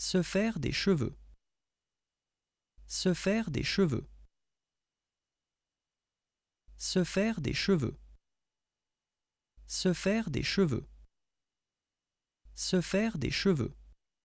Se faire des cheveux. Se faire des cheveux. Se faire des cheveux. Se faire des cheveux. Se faire des cheveux.